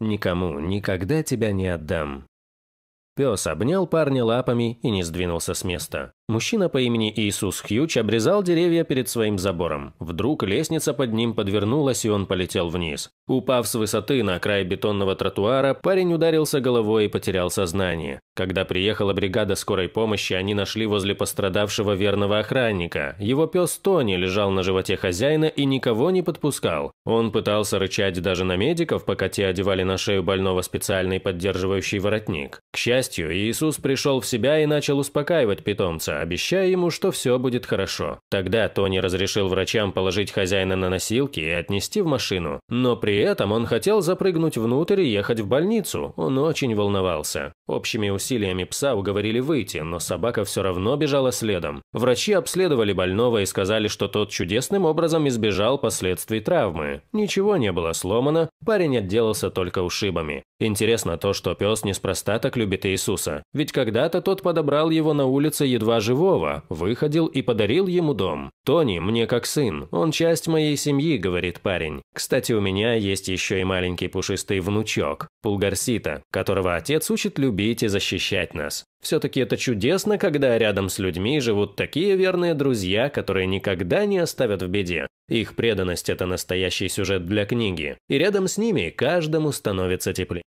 Никому никогда тебя не отдам». Пес обнял парня лапами и не сдвинулся с места. Мужчина по имени Иисус Хьюч обрезал деревья перед своим забором. Вдруг лестница под ним подвернулась, и он полетел вниз. Упав с высоты на край бетонного тротуара, парень ударился головой и потерял сознание. Когда приехала бригада скорой помощи, они нашли возле пострадавшего верного охранника. Его пес Тони лежал на животе хозяина и никого не подпускал. Он пытался рычать даже на медиков, пока те одевали на шею больного специальный поддерживающий воротник. К счастью, Иисус пришел в себя и начал успокаивать питомца обещая ему, что все будет хорошо. Тогда Тони разрешил врачам положить хозяина на носилки и отнести в машину. Но при этом он хотел запрыгнуть внутрь и ехать в больницу. Он очень волновался. Общими усилиями пса уговорили выйти, но собака все равно бежала следом. Врачи обследовали больного и сказали, что тот чудесным образом избежал последствий травмы. Ничего не было сломано, парень отделался только ушибами. Интересно то, что пес неспроста так любит Иисуса. Ведь когда-то тот подобрал его на улице едва живого, выходил и подарил ему дом. Тони мне как сын, он часть моей семьи, говорит парень. Кстати, у меня есть еще и маленький пушистый внучок, Пулгарсита, которого отец учит любить и защищать нас. Все-таки это чудесно, когда рядом с людьми живут такие верные друзья, которые никогда не оставят в беде. Их преданность – это настоящий сюжет для книги, и рядом с ними каждому становится теплее.